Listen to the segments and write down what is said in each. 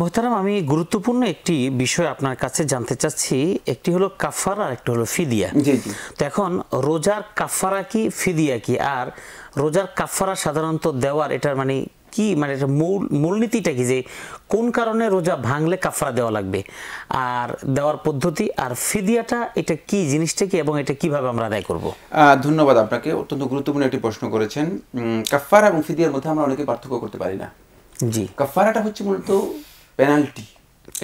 মোহতারাম আমি গুরুত্বপূর্ণ একটি বিষয় আপনার কাছে জানতে চাচ্ছি একটি হলো কাফারা আর একটি হলো ফিদিয়া তো এখন রোজার কাফারা কি ফিদিয়া কি আর রোজার কাফারা সাধারণত দেওয়ার এটার মানে কি মানে এটা মূল মূলনীতিটা কি যে কোন কারণে রোজা ভাঙলে কাফরা দেওয়া লাগবে আর দেওয়ার পদ্ধতি আর ফিদিয়াটা এটা কি জিনিসটা কি এবং এটা কিভাবে আমরা আদায় করব ধন্যবাদ আপনাকে অত্যন্ত গুরুত্বপূর্ণ একটি প্রশ্ন করেছেন কাফারা এবং ফিদিয়ার মধ্যে আমরা অনেকে পার্থক্য করতে পারি না জি কাফারাটা হচ্ছে মূলত পেনাল্টি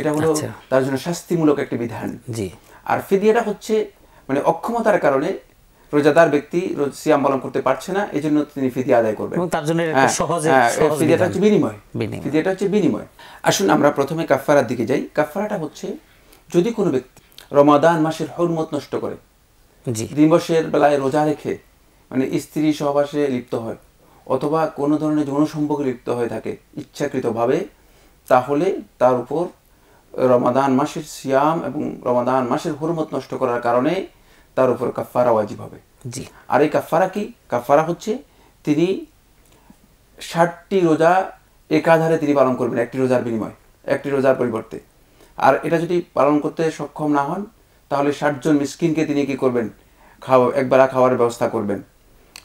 এটা হলো আচ্ছা। তার জন্য শাস্তিমূলক একটি বিধান জি আর ফিদিয়াটা হচ্ছে মানে অক্ষমতার কারণে রোজাদার ব্যক্তি সিয়াম পালন করতে পারছে না এই জন্য তিনি ফিদিয়া আদায় করবেন তার জন্য হ্যাঁ, হ্যাঁ, ফিদিয়াটা হচ্ছে বিনিময় ফিদিয়াটা হচ্ছে বিনিময় আসুন আমরা প্রথমে কাফফারার দিকে যাই কাফফারাটা হচ্ছে যদি কোনো ব্যক্তি রমাদান মাসের হরমত নষ্ট করে দিবসের বেলায় রোজা রেখে মানে স্ত্রী সহবাসে লিপ্ত হয় অথবা কোনো ধরনের যৌন সম্পর্কে লিপ্ত হয়ে থাকে ইচ্ছাকৃতভাবে তাহলে তার উপর রমাদান মাসের সিয়াম এবং রমাদান মাসের হরমত নষ্ট করার কারণে তার উপর কাফারা ওয়াজিব হবে জি আর এই কাফারা কি কাফারা হচ্ছে তিনি ষাটটি রোজা একাধারে তিনি পালন করবেন একটি রোজার বিনিময় একটি রোজার পরিবর্তে আর এটা যদি পালন করতে সক্ষম না হন তাহলে ষাটজন মিসকিনকে তিনি কি করবেন খাওয়া একবেলা খাওয়ার ব্যবস্থা করবেন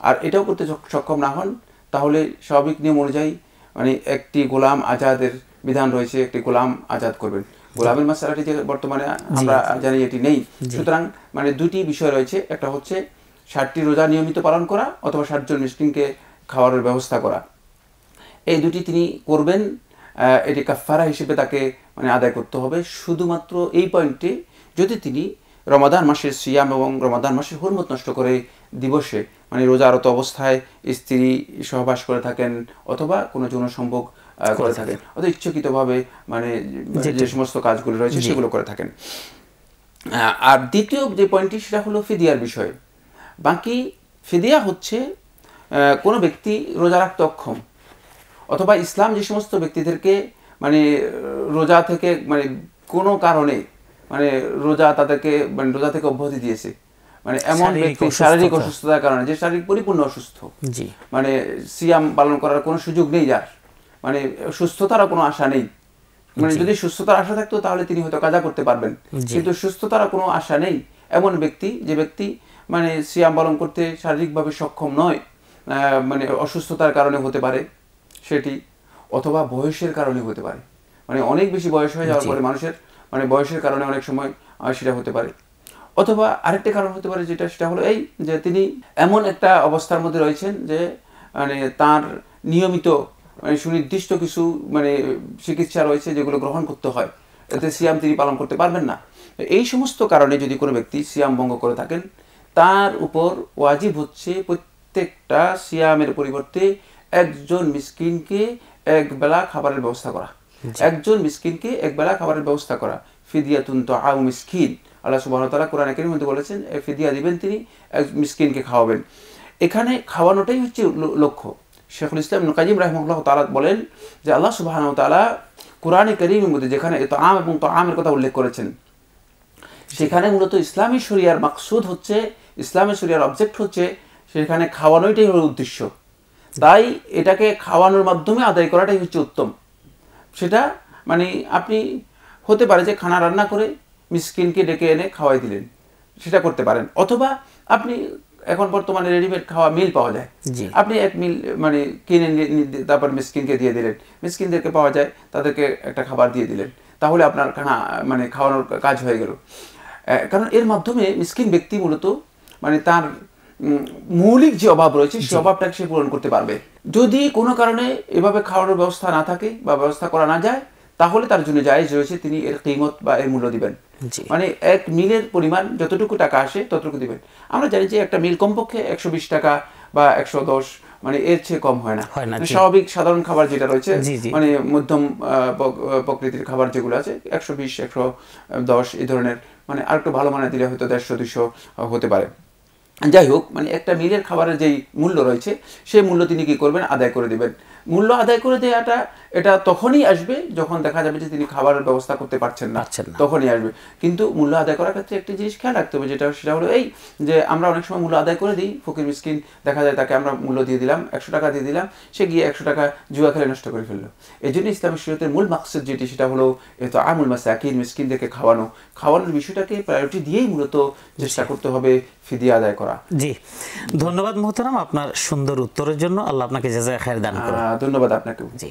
আর এটাও করতে সক্ষম না হন তাহলে স্বাভাবিক নিয়ম অনুযায়ী মানে একটি গোলাম আজাদের বিধান রয়েছে একটি গোলাম আজাদ করবেন গোলামের মাসালাটি যে বর্তমানে আমরা জানি এটি নেই সুতরাং মানে দুটি বিষয় রয়েছে একটা হচ্ছে ষাটটি রোজা নিয়মিত পালন করা অথবা ষাটজন মিসকিনকে খাওয়ানোর ব্যবস্থা করা এই দুটি তিনি করবেন এটি কাফারা হিসেবে তাকে মানে আদায় করতে হবে শুধুমাত্র এই পয়েন্টে যদি তিনি রমাদান মাসের সিয়াম এবং রমাদান মাসের হুরমত নষ্ট করে দিবসে মানে রোজারত অবস্থায় স্ত্রী সহবাস করে থাকেন অথবা কোনো যৌন সম্ভব করে থাকেন অর্থাৎ ইচ্ছাকৃতভাবে মানে যে সমস্ত কাজগুলো রয়েছে সেগুলো করে থাকেন আর দ্বিতীয় যে পয়েন্টটি সেটা হলো ফিদিয়ার বিষয় বাকি ফিদিয়া হচ্ছে কোনো ব্যক্তি রোজা রাখতে অক্ষম অথবা ইসলাম যে সমস্ত ব্যক্তিদেরকে মানে রোজা থেকে মানে কোনো কারণে মানে রোজা তাদেরকে মানে রোজা থেকে অব্যাহতি দিয়েছে মানে এমন ব্যক্তি শারীরিক অসুস্থতার কারণে যে শারীরিক পরিপূর্ণ অসুস্থ মানে সিয়াম পালন করার কোনো সুযোগ নেই যার মানে সুস্থতারও কোনো আশা নেই মানে যদি সুস্থতার আশা থাকতো তাহলে তিনি হয়তো কাজা করতে পারবেন কিন্তু সুস্থতার কোনো আশা নেই এমন ব্যক্তি যে ব্যক্তি মানে সিয়াম পালন করতে শারীরিকভাবে সক্ষম নয় মানে অসুস্থতার কারণে হতে পারে সেটি অথবা বয়সের কারণে হতে পারে মানে অনেক বেশি বয়স হয়ে যাওয়ার পরে মানুষের মানে বয়সের কারণে অনেক সময় সেটা হতে পারে অথবা আরেকটা কারণ হতে পারে যেটা সেটা হলো এই যে তিনি এমন একটা অবস্থার মধ্যে রয়েছেন যে মানে তার নিয়মিত মানে সুনির্দিষ্ট কিছু মানে চিকিৎসা রয়েছে যেগুলো গ্রহণ করতে হয় এতে সিয়াম তিনি পালন করতে পারবেন না এই সমস্ত কারণে যদি কোনো ব্যক্তি সিয়াম ভঙ্গ করে থাকেন তার উপর ওয়াজিব হচ্ছে প্রত্যেকটা সিয়ামের পরিবর্তে একজন মিসকিনকে একবেলা খাবারের ব্যবস্থা করা একজন মিসকিনকে একবেলা খাবারের ব্যবস্থা করা ফিদিয়া তো আউ মিসকিন আল্লাহ সুবাহ তালা কোরআন একের মধ্যে বলেছেন ফিদিয়া দিবেন তিনি এক মিসকিনকে খাওয়াবেন এখানে খাওয়ানোটাই হচ্ছে লক্ষ্য শেখুল ইসলাম কাজিম রাহমুল্লাহ তালা বলেন যে আল্লাহ সুবাহ তালা কোরআনে করিমের মধ্যে যেখানে তো আম এবং তো আমের কথা উল্লেখ করেছেন সেখানে মূলত ইসলামী শরিয়ার মাকসুদ হচ্ছে ইসলামী শরিয়ার অবজেক্ট হচ্ছে সেখানে খাওয়ানোইটাই হল উদ্দেশ্য তাই এটাকে খাওয়ানোর মাধ্যমে আদায় করাটাই হচ্ছে উত্তম সেটা মানে আপনি হতে পারে যে খানা রান্না করে মিসকিনকে ডেকে এনে খাওয়াই দিলেন সেটা করতে পারেন অথবা আপনি এখন বর্তমানে রেডিমেড খাওয়া মিল পাওয়া যায় আপনি এক মিল মানে কিনে তারপর মিসকিনকে দিয়ে দিলেন মিসকিনদেরকে পাওয়া যায় তাদেরকে একটা খাবার দিয়ে দিলেন তাহলে আপনার খানা মানে খাওয়ানোর কাজ হয়ে গেল কারণ এর মাধ্যমে মিসকিন ব্যক্তি মূলত মানে তার মৌলিক যে অভাব রয়েছে সে অভাবটাকে সে পূরণ করতে পারবে যদি কোনো কারণে এভাবে খাওয়ানোর ব্যবস্থা না থাকে বা ব্যবস্থা করা না যায় তাহলে তার জন্য জায়েজ রয়েছে তিনি এর কিমত বা এর মূল্য দিবেন মানে এক মিলের পরিমাণ যতটুকু টাকা আসে ততটুকু দিবেন আমরা জানি যে একটা মিল কমপক্ষে একশো টাকা বা একশো দশ মানে এর চেয়ে কম হয় না মানে স্বাভাবিক সাধারণ খাবার যেটা রয়েছে মানে মধ্যম প্রকৃতির খাবার যেগুলো আছে একশো বিশ একশো দশ এই ধরনের মানে আর একটু ভালো মানে দিলে হয়তো দেড়শো দুশো হতে পারে যাই হোক মানে একটা মিলের খাবারের যেই মূল্য রয়েছে সেই মূল্য তিনি কি করবেন আদায় করে দেবেন মূল্য আদায় করে দেওয়াটা এটা তখনই আসবে যখন দেখা যাবে যে তিনি খাবারের ব্যবস্থা করতে পারছেন না তখনই আসবে কিন্তু মূল্য আদায় করার ক্ষেত্রে একটি জিনিস খেয়াল রাখতে হবে যেটা সেটা হলো এই যে আমরা অনেক সময় মূল্য আদায় করে দিই ফকির মিসকিন দেখা যায় তাকে আমরা মূল্য দিয়ে দিলাম একশো টাকা দিয়ে দিলাম সে গিয়ে একশো টাকা জুয়া খেলে নষ্ট করে ফেললো এই জন্য ইসলামী সিরতের মূল মাকসুদ যেটি সেটা হলো এ তো আমুল মাসাকিন মিসকিনদেরকে খাওয়ানো খাওয়ানোর বিষয়টাকে প্রায়োরিটি দিয়েই মূলত চেষ্টা করতে হবে আদায় করা জি ধন্যবাদ মোহতারাম আপনার সুন্দর উত্তরের জন্য আল্লাহ আপনাকে জেজায় খায়ের দান করুন धन्यवाद আপনাকেও জি